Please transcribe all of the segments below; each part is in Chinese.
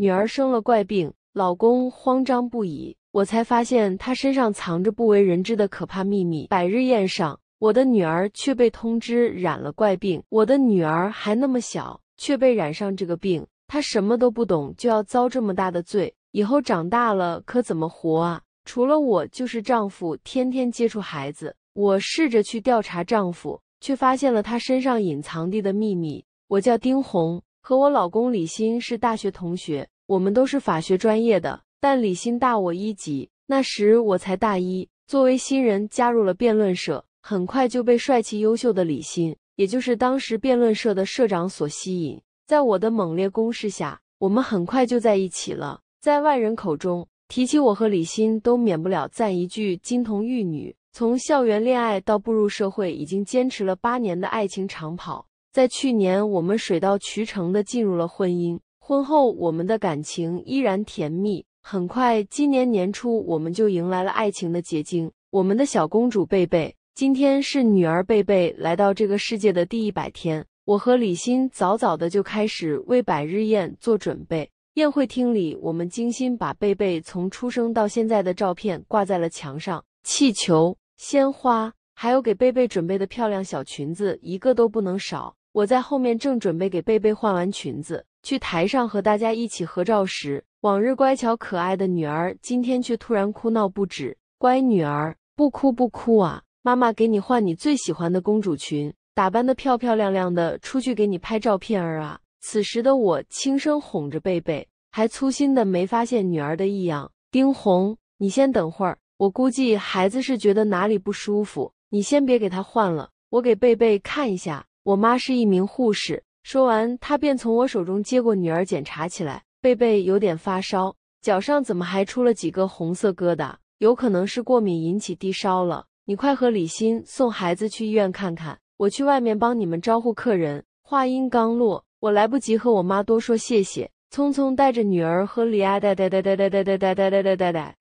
女儿生了怪病，老公慌张不已。我才发现她身上藏着不为人知的可怕秘密。百日宴上，我的女儿却被通知染了怪病。我的女儿还那么小，却被染上这个病。她什么都不懂，就要遭这么大的罪，以后长大了可怎么活啊？除了我，就是丈夫，天天接触孩子。我试着去调查丈夫，却发现了他身上隐藏地的秘密。我叫丁红。和我老公李鑫是大学同学，我们都是法学专业的，但李鑫大我一级。那时我才大一，作为新人加入了辩论社，很快就被帅气优秀的李鑫，也就是当时辩论社的社长所吸引。在我的猛烈攻势下，我们很快就在一起了。在外人口中提起我和李鑫，都免不了赞一句“金童玉女”。从校园恋爱到步入社会，已经坚持了八年的爱情长跑。在去年，我们水到渠成的进入了婚姻。婚后，我们的感情依然甜蜜。很快，今年年初，我们就迎来了爱情的结晶——我们的小公主贝贝。今天是女儿贝贝来到这个世界的第一百天。我和李欣早早的就开始为百日宴做准备。宴会厅里，我们精心把贝贝从出生到现在的照片挂在了墙上，气球、鲜花，还有给贝贝准备的漂亮小裙子，一个都不能少。我在后面正准备给贝贝换完裙子，去台上和大家一起合照时，往日乖巧可爱的女儿今天却突然哭闹不止。乖女儿，不哭不哭啊，妈妈给你换你最喜欢的公主裙，打扮的漂漂亮亮的，出去给你拍照片儿啊！此时的我轻声哄着贝贝，还粗心的没发现女儿的异样。丁红，你先等会儿，我估计孩子是觉得哪里不舒服，你先别给她换了，我给贝贝看一下。我妈是一名护士。说完，她便从我手中接过女儿，检查起来。贝贝有点发烧，脚上怎么还出了几个红色疙瘩？有可能是过敏引起低烧了。你快和李欣送孩子去医院看看，我去外面帮你们招呼客人。话音刚落，我来不及和我妈多说谢谢，匆匆带着女儿和李太太太太太太太太太太太太太太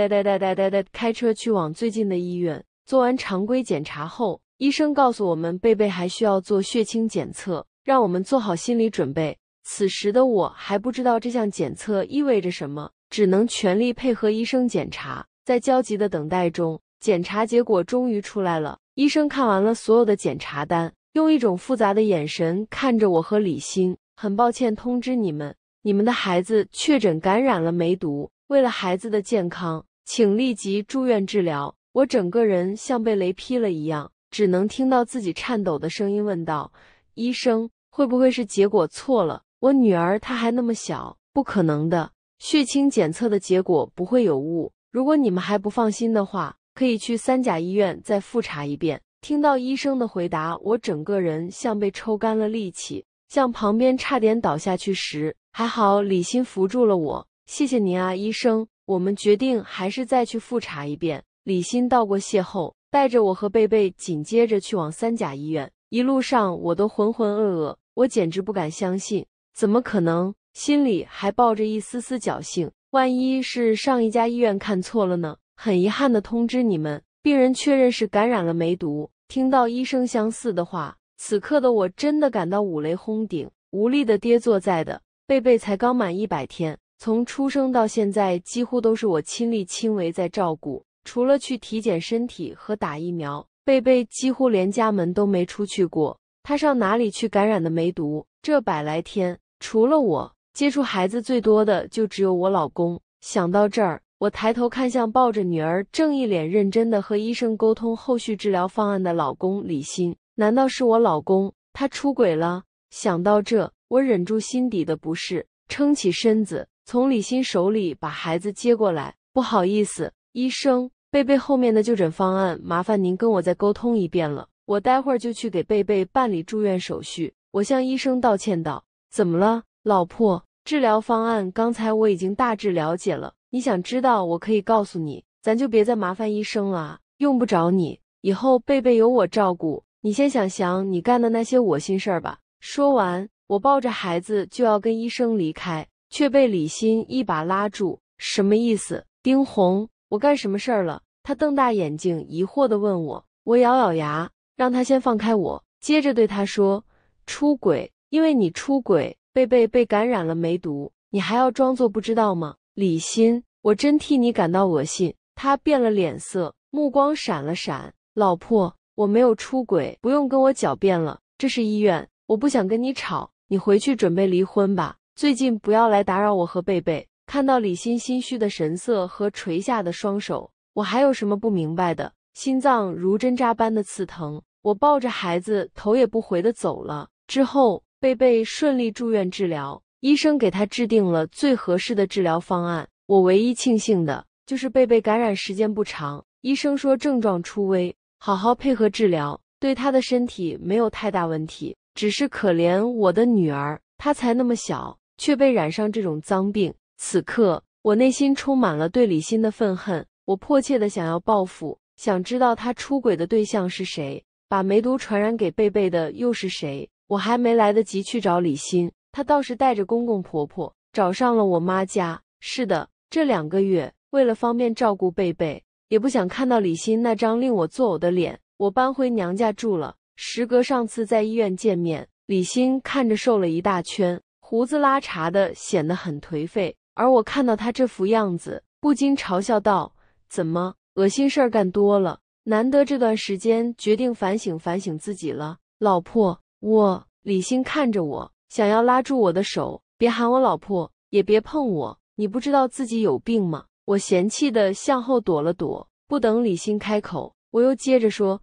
太太太太开车去往最近的医院。做完常规检查后。医生告诉我们，贝贝还需要做血清检测，让我们做好心理准备。此时的我还不知道这项检测意味着什么，只能全力配合医生检查。在焦急的等待中，检查结果终于出来了。医生看完了所有的检查单，用一种复杂的眼神看着我和李欣。很抱歉通知你们，你们的孩子确诊感染了梅毒。为了孩子的健康，请立即住院治疗。我整个人像被雷劈了一样。只能听到自己颤抖的声音，问道：“医生，会不会是结果错了？我女儿她还那么小，不可能的。血清检测的结果不会有误。如果你们还不放心的话，可以去三甲医院再复查一遍。”听到医生的回答，我整个人像被抽干了力气，向旁边差点倒下去时，还好李欣扶住了我。谢谢您啊，医生。我们决定还是再去复查一遍。李欣道过谢后。带着我和贝贝，紧接着去往三甲医院。一路上我都浑浑噩噩，我简直不敢相信，怎么可能？心里还抱着一丝丝侥幸，万一是上一家医院看错了呢？很遗憾的通知你们，病人确认是感染了梅毒。听到医生相似的话，此刻的我真的感到五雷轰顶，无力的跌坐在的。贝贝才刚满一百天，从出生到现在，几乎都是我亲力亲为在照顾。除了去体检身体和打疫苗，贝贝几乎连家门都没出去过。他上哪里去感染的梅毒？这百来天，除了我接触孩子最多的，就只有我老公。想到这儿，我抬头看向抱着女儿、正一脸认真的和医生沟通后续治疗方案的老公李鑫，难道是我老公他出轨了？想到这，我忍住心底的不适，撑起身子，从李鑫手里把孩子接过来。不好意思。医生，贝贝后面的就诊方案，麻烦您跟我再沟通一遍了。我待会儿就去给贝贝办理住院手续。我向医生道歉道：“怎么了，老婆？治疗方案刚才我已经大致了解了。你想知道，我可以告诉你。咱就别再麻烦医生了，用不着你。以后贝贝由我照顾，你先想想你干的那些恶心事儿吧。”说完，我抱着孩子就要跟医生离开，却被李欣一把拉住。什么意思？丁红。我干什么事儿了？他瞪大眼睛，疑惑地问我。我咬咬牙，让他先放开我，接着对他说：“出轨，因为你出轨，贝贝被感染了梅毒，你还要装作不知道吗？”李欣，我真替你感到恶心。他变了脸色，目光闪了闪。老婆，我没有出轨，不用跟我狡辩了。这是医院，我不想跟你吵，你回去准备离婚吧。最近不要来打扰我和贝贝。看到李欣心虚的神色和垂下的双手，我还有什么不明白的？心脏如针扎般的刺疼，我抱着孩子，头也不回的走了。之后，贝贝顺利住院治疗，医生给他制定了最合适的治疗方案。我唯一庆幸的就是贝贝感染时间不长，医生说症状初微，好好配合治疗，对他的身体没有太大问题。只是可怜我的女儿，她才那么小，却被染上这种脏病。此刻，我内心充满了对李欣的愤恨，我迫切的想要报复，想知道他出轨的对象是谁，把梅毒传染给贝贝的又是谁。我还没来得及去找李欣，他倒是带着公公婆婆找上了我妈家。是的，这两个月，为了方便照顾贝贝，也不想看到李欣那张令我作呕的脸，我搬回娘家住了。时隔上次在医院见面，李欣看着瘦了一大圈，胡子拉碴的，显得很颓废。而我看到他这副样子，不禁嘲笑道：“怎么，恶心事儿干多了？难得这段时间决定反省反省自己了。”老婆，我李欣看着我，想要拉住我的手，别喊我老婆，也别碰我。你不知道自己有病吗？我嫌弃的向后躲了躲，不等李欣开口，我又接着说：“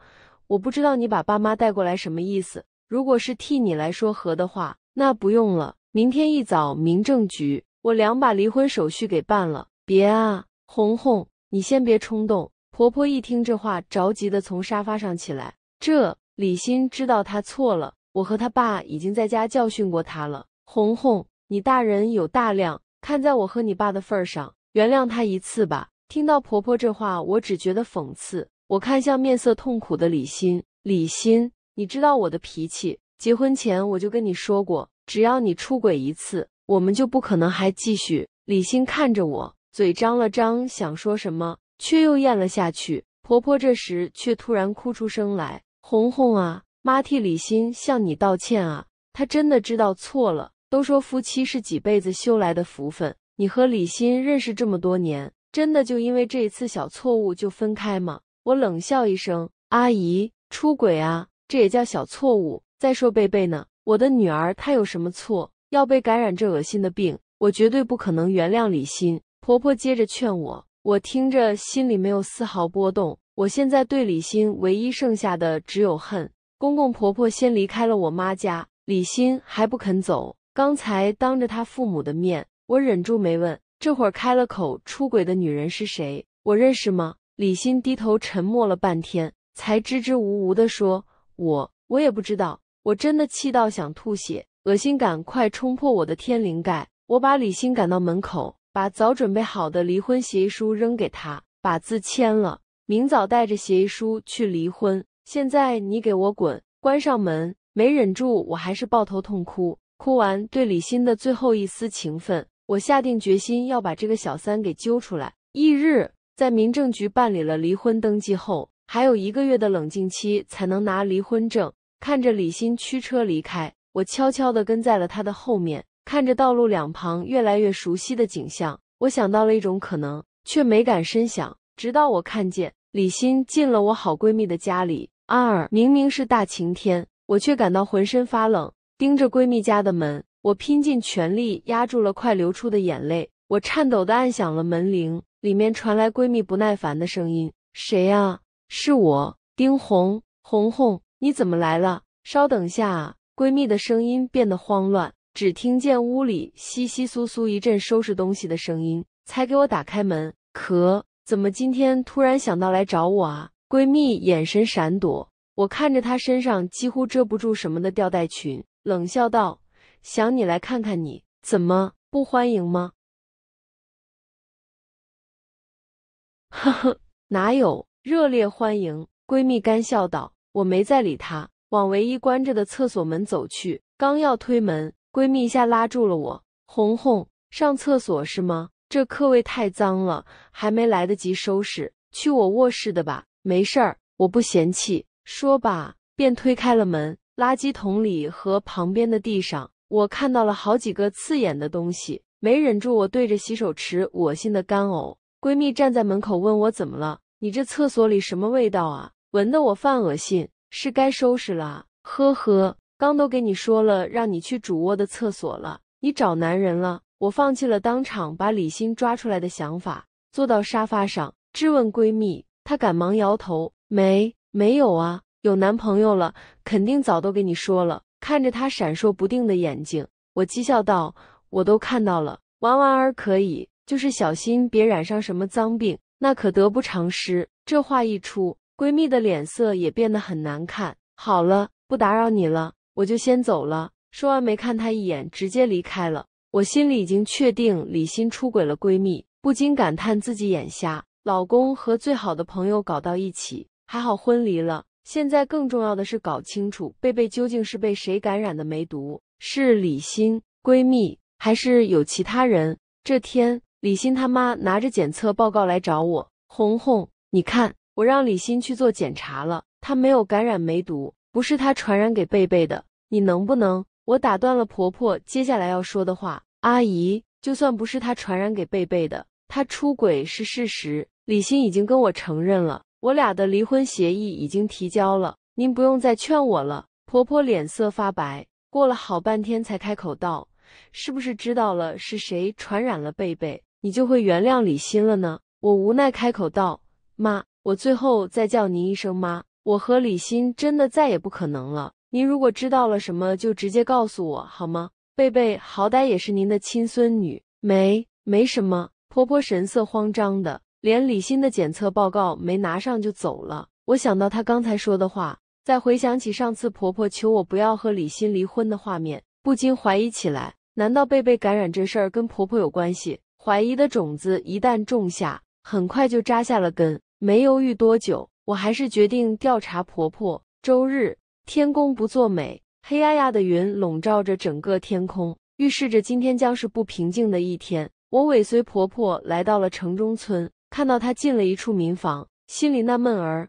我不知道你把爸妈带过来什么意思。如果是替你来说和的话，那不用了。明天一早，民政局。”我俩把离婚手续给办了。别啊，红红，你先别冲动。婆婆一听这话，着急的从沙发上起来。这李欣知道她错了，我和他爸已经在家教训过她了。红红，你大人有大量，看在我和你爸的份上，原谅她一次吧。听到婆婆这话，我只觉得讽刺。我看向面色痛苦的李欣，李欣，你知道我的脾气，结婚前我就跟你说过，只要你出轨一次。我们就不可能还继续。李欣看着我，嘴张了张，想说什么，却又咽了下去。婆婆这时却突然哭出声来：“红红啊，妈替李欣向你道歉啊，她真的知道错了。都说夫妻是几辈子修来的福分，你和李欣认识这么多年，真的就因为这一次小错误就分开吗？”我冷笑一声：“阿姨出轨啊，这也叫小错误？再说贝贝呢，我的女儿，她有什么错？”要被感染这恶心的病，我绝对不可能原谅李欣。婆婆接着劝我，我听着心里没有丝毫波动。我现在对李欣唯一剩下的只有恨。公公婆婆先离开了我妈家，李欣还不肯走。刚才当着他父母的面，我忍住没问，这会儿开了口：出轨的女人是谁？我认识吗？李欣低头沉默了半天，才支支吾吾地说：“我……我也不知道。”我真的气到想吐血。恶心感快冲破我的天灵盖！我把李欣赶到门口，把早准备好的离婚协议书扔给他，把字签了。明早带着协议书去离婚。现在你给我滚！关上门。没忍住，我还是抱头痛哭。哭完，对李欣的最后一丝情分，我下定决心要把这个小三给揪出来。翌日，在民政局办理了离婚登记后，还有一个月的冷静期才能拿离婚证。看着李欣驱车离开。我悄悄地跟在了他的后面，看着道路两旁越来越熟悉的景象，我想到了一种可能，却没敢深想。直到我看见李欣进了我好闺蜜的家里，二明明是大晴天，我却感到浑身发冷，盯着闺蜜家的门，我拼尽全力压住了快流出的眼泪，我颤抖地按响了门铃，里面传来闺蜜不耐烦的声音：“谁呀？是我，丁红红红，你怎么来了？稍等下啊。”闺蜜的声音变得慌乱，只听见屋里窸窸窣窣一阵收拾东西的声音，才给我打开门。咳，怎么今天突然想到来找我啊？闺蜜眼神闪躲，我看着她身上几乎遮不住什么的吊带裙，冷笑道：“想你来看看，你怎么不欢迎吗？”呵 呵，哪有，热烈欢迎。闺蜜干笑道，我没再理她。往唯一关着的厕所门走去，刚要推门，闺蜜一下拉住了我：“红红，上厕所是吗？这客位太脏了，还没来得及收拾，去我卧室的吧。没事儿，我不嫌弃。”说吧，便推开了门。垃圾桶里和旁边的地上，我看到了好几个刺眼的东西，没忍住，我对着洗手池恶心的干呕。闺蜜站在门口问我怎么了：“你这厕所里什么味道啊？闻得我犯恶心。”是该收拾了，呵呵，刚都给你说了，让你去主卧的厕所了。你找男人了？我放弃了当场把李欣抓出来的想法，坐到沙发上质问闺蜜。她赶忙摇头，没，没有啊，有男朋友了，肯定早都给你说了。看着她闪烁不定的眼睛，我讥笑道：“我都看到了，玩玩儿可以，就是小心别染上什么脏病，那可得不偿失。”这话一出。闺蜜的脸色也变得很难看。好了，不打扰你了，我就先走了。说完，没看她一眼，直接离开了。我心里已经确定李欣出轨了，闺蜜不禁感叹自己眼瞎，老公和最好的朋友搞到一起，还好婚离了。现在更重要的是搞清楚贝贝究竟是被谁感染的梅毒，是李欣闺蜜，还是有其他人？这天，李欣他妈拿着检测报告来找我，红红，你看。我让李欣去做检查了，她没有感染梅毒，不是她传染给贝贝的。你能不能……我打断了婆婆接下来要说的话。阿姨，就算不是她传染给贝贝的，她出轨是事实。李欣已经跟我承认了，我俩的离婚协议已经提交了，您不用再劝我了。婆婆脸色发白，过了好半天才开口道：“是不是知道了是谁传染了贝贝，你就会原谅李欣了呢？”我无奈开口道：“妈。”我最后再叫您一声妈，我和李欣真的再也不可能了。您如果知道了什么，就直接告诉我好吗？贝贝好歹也是您的亲孙女，没没什么。婆婆神色慌张的，连李欣的检测报告没拿上就走了。我想到她刚才说的话，再回想起上次婆婆求我不要和李欣离婚的画面，不禁怀疑起来：难道贝贝感染这事儿跟婆婆有关系？怀疑的种子一旦种下，很快就扎下了根。没犹豫多久，我还是决定调查婆婆。周日，天公不作美，黑压压的云笼罩着整个天空，预示着今天将是不平静的一天。我尾随婆婆来到了城中村，看到她进了一处民房，心里纳闷儿：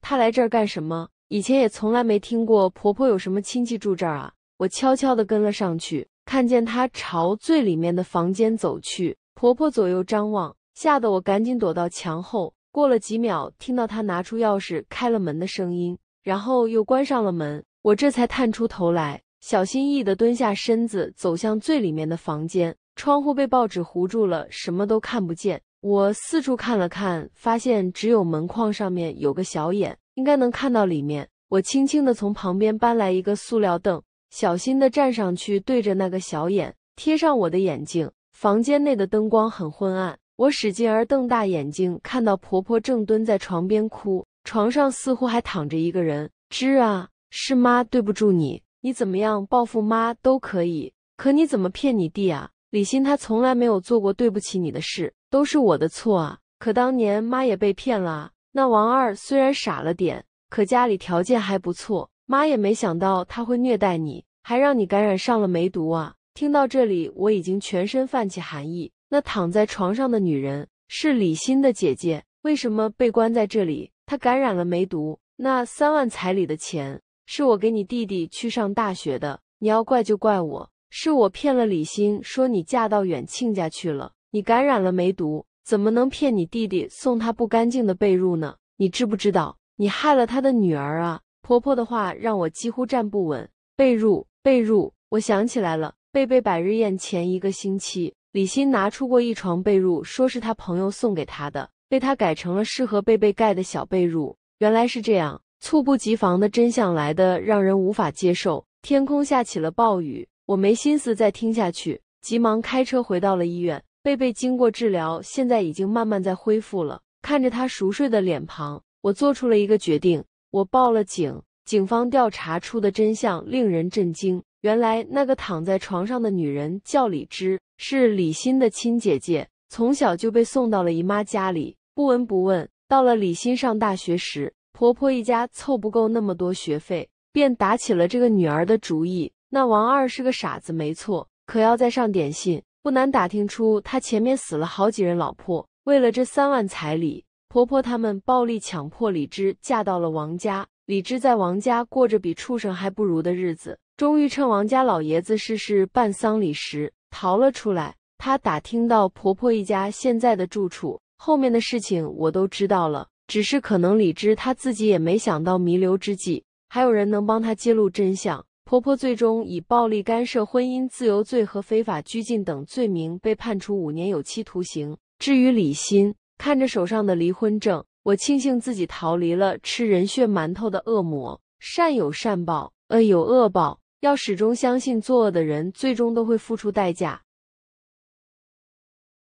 她来这儿干什么？以前也从来没听过婆婆有什么亲戚住这儿啊。我悄悄地跟了上去，看见她朝最里面的房间走去。婆婆左右张望，吓得我赶紧躲到墙后。过了几秒，听到他拿出钥匙开了门的声音，然后又关上了门。我这才探出头来，小心翼翼地蹲下身子，走向最里面的房间。窗户被报纸糊住了，什么都看不见。我四处看了看，发现只有门框上面有个小眼，应该能看到里面。我轻轻地从旁边搬来一个塑料凳，小心地站上去，对着那个小眼贴上我的眼镜。房间内的灯光很昏暗。我使劲儿瞪大眼睛，看到婆婆正蹲在床边哭，床上似乎还躺着一个人。芝啊，是妈，对不住你，你怎么样报复妈都可以，可你怎么骗你弟啊？李欣他从来没有做过对不起你的事，都是我的错啊。可当年妈也被骗了啊。那王二虽然傻了点，可家里条件还不错，妈也没想到他会虐待你，还让你感染上了梅毒啊。听到这里，我已经全身泛起寒意。那躺在床上的女人是李欣的姐姐，为什么被关在这里？她感染了梅毒。那三万彩礼的钱是我给你弟弟去上大学的，你要怪就怪我，是我骗了李欣，说你嫁到远亲家去了。你感染了梅毒，怎么能骗你弟弟送他不干净的被褥呢？你知不知道你害了他的女儿啊？婆婆的话让我几乎站不稳。被褥，被褥，我想起来了，贝贝百日宴前一个星期。李欣拿出过一床被褥，说是他朋友送给他的，被他改成了适合贝贝盖的小被褥。原来是这样，猝不及防的真相来的让人无法接受。天空下起了暴雨，我没心思再听下去，急忙开车回到了医院。贝贝经过治疗，现在已经慢慢在恢复了。看着他熟睡的脸庞，我做出了一个决定，我报了警。警方调查出的真相令人震惊，原来那个躺在床上的女人叫李芝。是李欣的亲姐姐，从小就被送到了姨妈家里，不闻不问。到了李欣上大学时，婆婆一家凑不够那么多学费，便打起了这个女儿的主意。那王二是个傻子，没错，可要再上点心，不难打听出他前面死了好几任老婆。为了这三万彩礼，婆婆他们暴力强迫李芝嫁到了王家。李芝在王家过着比畜生还不如的日子。终于趁王家老爷子逝世办丧礼时。逃了出来，她打听到婆婆一家现在的住处。后面的事情我都知道了，只是可能李芝她自己也没想到，弥留之际还有人能帮她揭露真相。婆婆最终以暴力干涉婚姻自由罪和非法拘禁等罪名，被判处五年有期徒刑。至于李欣，看着手上的离婚证，我庆幸自己逃离了吃人血馒头的恶魔。善有善报，恶有恶报。要始终相信，作恶的人最终都会付出代价。